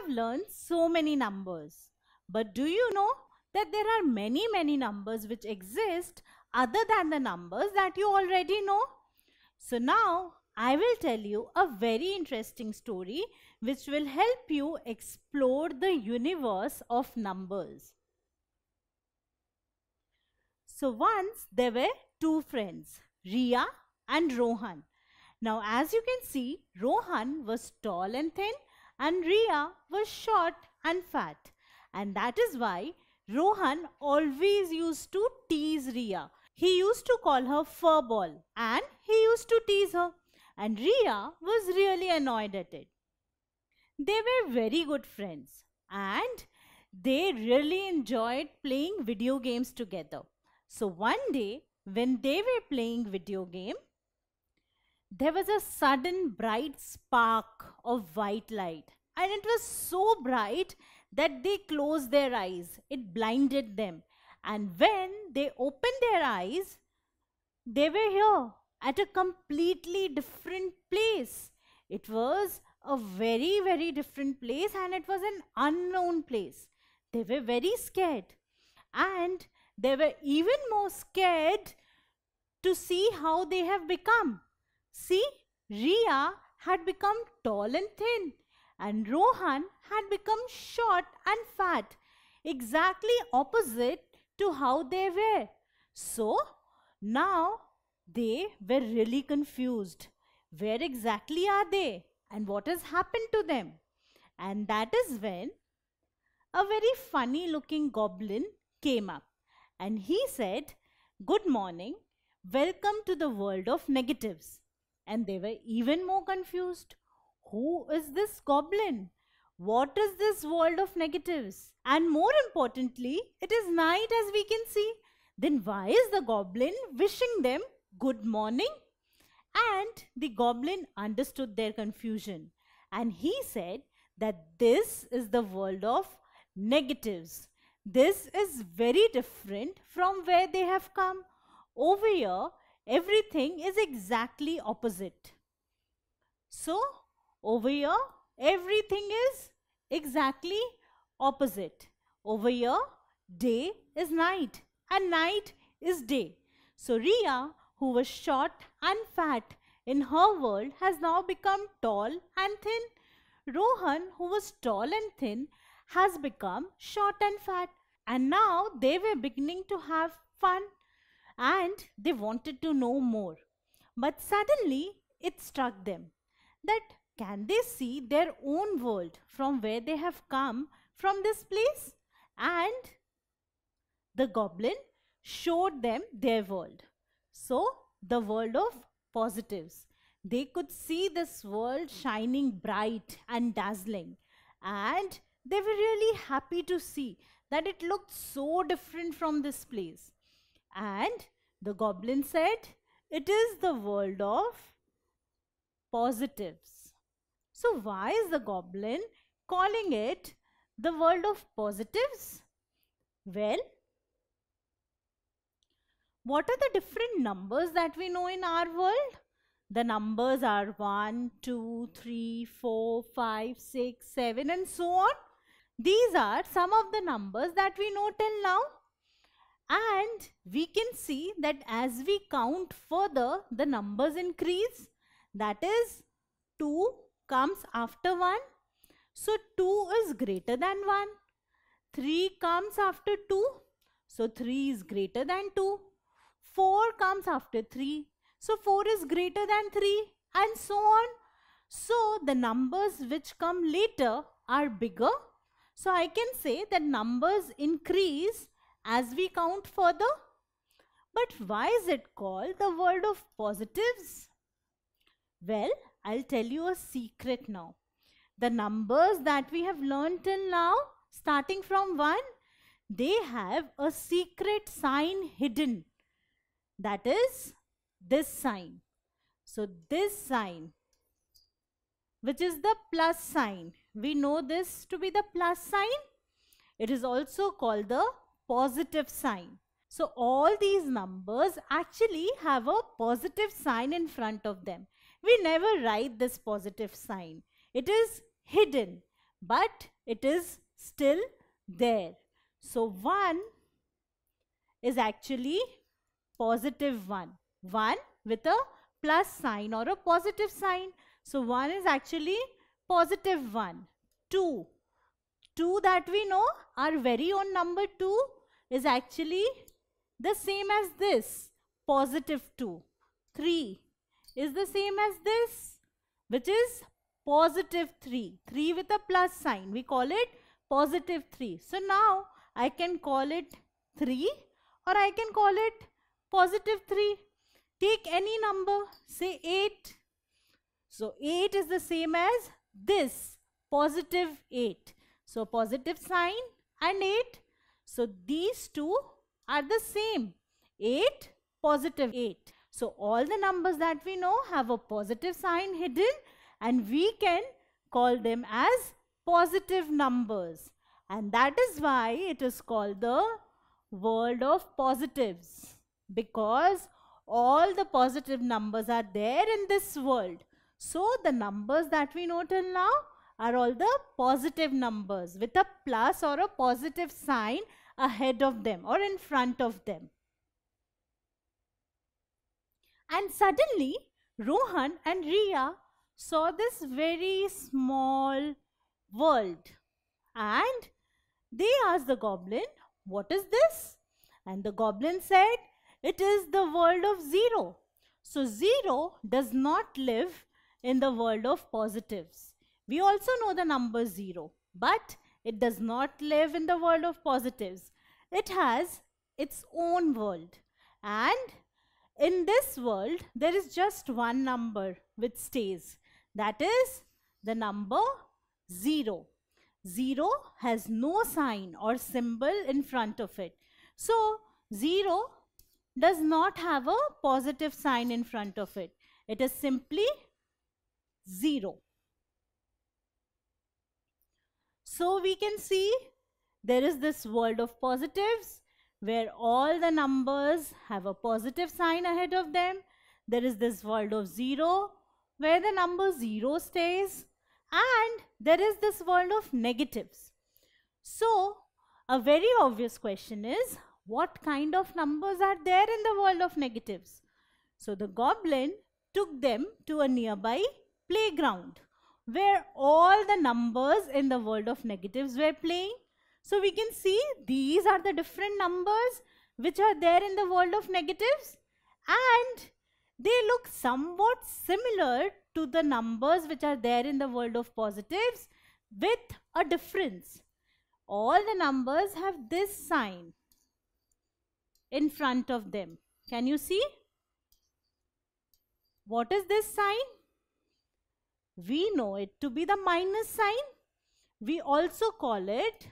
have learned so many numbers. But do you know that there are many, many numbers which exist other than the numbers that you already know? So now I will tell you a very interesting story which will help you explore the universe of numbers. So once there were two friends, Ria and Rohan. Now as you can see, Rohan was tall and thin and Ria was short and fat. And that is why Rohan always used to tease Ria. He used to call her furball and he used to tease her. And Ria was really annoyed at it. They were very good friends and they really enjoyed playing video games together. So one day when they were playing video game, there was a sudden bright spark of white light, and it was so bright that they closed their eyes. It blinded them. And when they opened their eyes, they were here at a completely different place. It was a very, very different place and it was an unknown place. They were very scared. And they were even more scared to see how they have become. See, Ria had become tall and thin and Rohan had become short and fat, exactly opposite to how they were. So, now they were really confused. Where exactly are they and what has happened to them? And that is when a very funny looking goblin came up and he said, Good morning, welcome to the world of negatives and they were even more confused. Who is this goblin? What is this world of negatives? And more importantly, it is night as we can see. Then why is the goblin wishing them good morning? And the goblin understood their confusion and he said that this is the world of negatives. This is very different from where they have come. Over here, everything is exactly opposite. So, over here, everything is exactly opposite. Over here, day is night and night is day. So, Ria, who was short and fat in her world, has now become tall and thin. Rohan, who was tall and thin, has become short and fat. And now they were beginning to have fun and they wanted to know more. But suddenly it struck them that can they see their own world from where they have come from this place? And the goblin showed them their world. So, the world of positives. They could see this world shining bright and dazzling. And they were really happy to see that it looked so different from this place. And the goblin said, it is the world of positives. So why is the goblin calling it the world of positives? Well, what are the different numbers that we know in our world? The numbers are 1, 2, 3, 4, 5, 6, 7 and so on. These are some of the numbers that we know till now. And we can see that as we count further, the numbers increase. That is, 2 comes after 1. So, 2 is greater than 1. 3 comes after 2. So, 3 is greater than 2. 4 comes after 3. So, 4 is greater than 3 and so on. So, the numbers which come later are bigger. So, I can say that numbers increase as we count further. But why is it called the world of positives? Well, I'll tell you a secret now. The numbers that we have learned till now, starting from 1, they have a secret sign hidden. That is this sign. So this sign, which is the plus sign. We know this to be the plus sign. It is also called the positive sign. So all these numbers actually have a positive sign in front of them. We never write this positive sign. It is hidden, but it is still there. So 1 is actually positive 1. 1 with a plus sign or a positive sign. So 1 is actually positive 1. 2. 2 that we know, our very own number 2 is actually the same as this, positive 2. 3 is the same as this, which is positive 3. 3 with a plus sign. We call it positive 3. So now I can call it 3 or I can call it positive 3. Take any number, say 8. So 8 is the same as this, positive 8. So positive sign and 8 so these two are the same. 8, positive 8. So all the numbers that we know have a positive sign hidden and we can call them as positive numbers. And that is why it is called the world of positives because all the positive numbers are there in this world. So the numbers that we know till now are all the positive numbers with a plus or a positive sign ahead of them or in front of them. And suddenly, Rohan and Ria saw this very small world. And they asked the goblin, What is this? And the goblin said, It is the world of zero. So, zero does not live in the world of positives. We also know the number zero, but it does not live in the world of positives. It has its own world. And in this world, there is just one number which stays. That is the number 0. 0 has no sign or symbol in front of it. So, 0 does not have a positive sign in front of it. It is simply 0. So we can see there is this world of positives where all the numbers have a positive sign ahead of them. There is this world of 0 where the number 0 stays and there is this world of negatives. So a very obvious question is what kind of numbers are there in the world of negatives? So the goblin took them to a nearby playground where all the numbers in the world of negatives were playing. So we can see these are the different numbers which are there in the world of negatives and they look somewhat similar to the numbers which are there in the world of positives with a difference. All the numbers have this sign in front of them. Can you see? What is this sign? We know it to be the minus sign. We also call it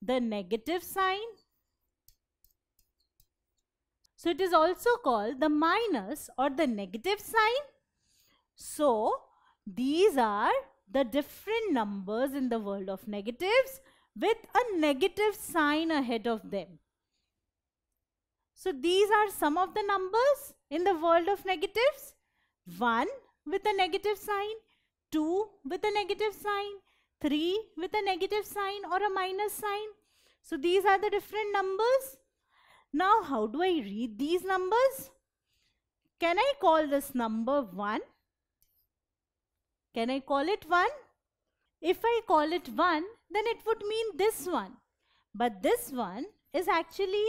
the negative sign. So it is also called the minus or the negative sign. So these are the different numbers in the world of negatives with a negative sign ahead of them. So these are some of the numbers in the world of negatives. 1 with a negative sign, 2 with a negative sign, 3 with a negative sign or a minus sign. So these are the different numbers. Now how do I read these numbers? Can I call this number 1? Can I call it 1? If I call it 1, then it would mean this one. But this one is actually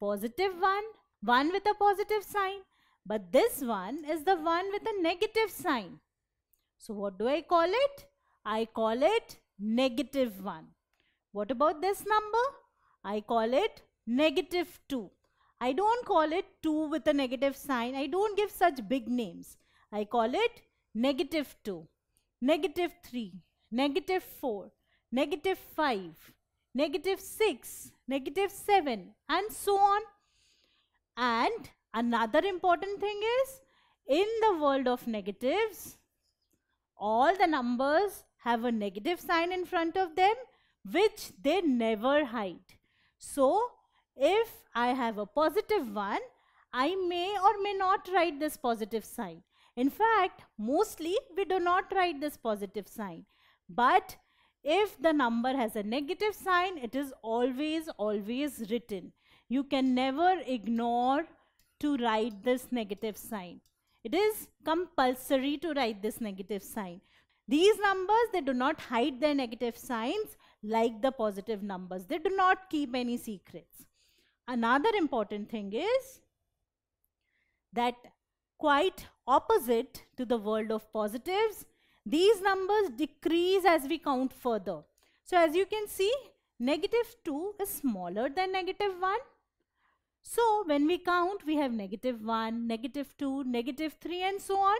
positive 1, 1 with a positive sign. But this one is the one with a negative sign. So what do I call it? I call it negative 1. What about this number? I call it negative 2. I don't call it 2 with a negative sign. I don't give such big names. I call it negative 2, negative 3, negative 4, negative 5, negative 6, negative 7 and so on. And another important thing is in the world of negatives, all the numbers have a negative sign in front of them which they never hide. So if I have a positive 1, I may or may not write this positive sign. In fact, mostly we do not write this positive sign. But if the number has a negative sign, it is always, always written. You can never ignore to write this negative sign. It is compulsory to write this negative sign. These numbers, they do not hide their negative signs like the positive numbers. They do not keep any secrets. Another important thing is that quite opposite to the world of positives, these numbers decrease as we count further. So as you can see, negative 2 is smaller than negative 1 so when we count, we have negative 1, negative 2, negative 3 and so on.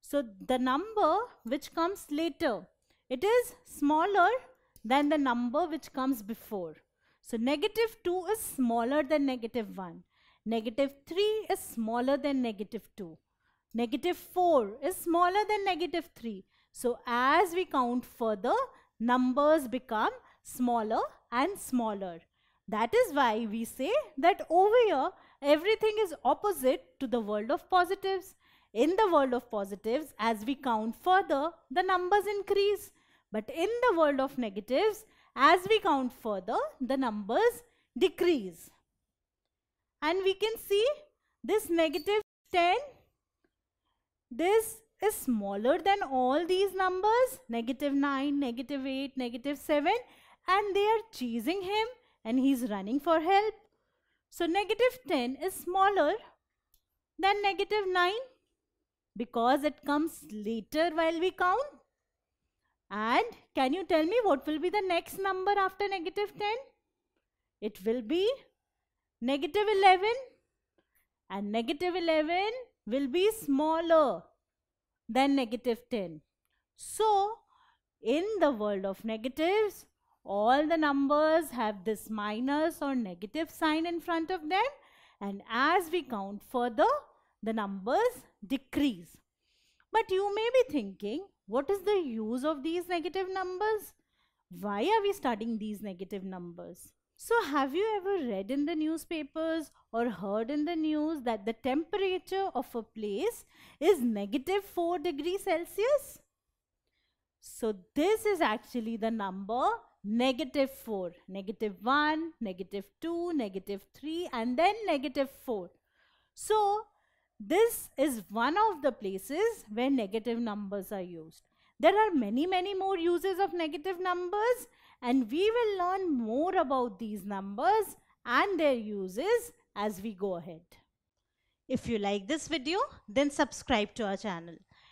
So the number which comes later, it is smaller than the number which comes before. So negative 2 is smaller than negative 1. Negative 3 is smaller than negative 2. Negative 4 is smaller than negative 3. So as we count further, numbers become smaller and smaller. That is why we say that over here, everything is opposite to the world of positives. In the world of positives, as we count further, the numbers increase. But in the world of negatives, as we count further, the numbers decrease. And we can see this negative 10, this is smaller than all these numbers, negative 9, negative 8, negative 7 and they are chasing him and he's running for help. So negative 10 is smaller than negative 9 because it comes later while we count. And can you tell me what will be the next number after negative 10? It will be negative 11 and negative 11 will be smaller than negative 10. So, in the world of negatives, all the numbers have this minus or negative sign in front of them and as we count further, the numbers decrease. But you may be thinking, what is the use of these negative numbers? Why are we studying these negative numbers? So have you ever read in the newspapers or heard in the news that the temperature of a place is negative 4 degrees Celsius? So this is actually the number negative 4, negative 1, negative 2, negative 3 and then negative 4. So this is one of the places where negative numbers are used. There are many many more uses of negative numbers and we will learn more about these numbers and their uses as we go ahead. If you like this video then subscribe to our channel.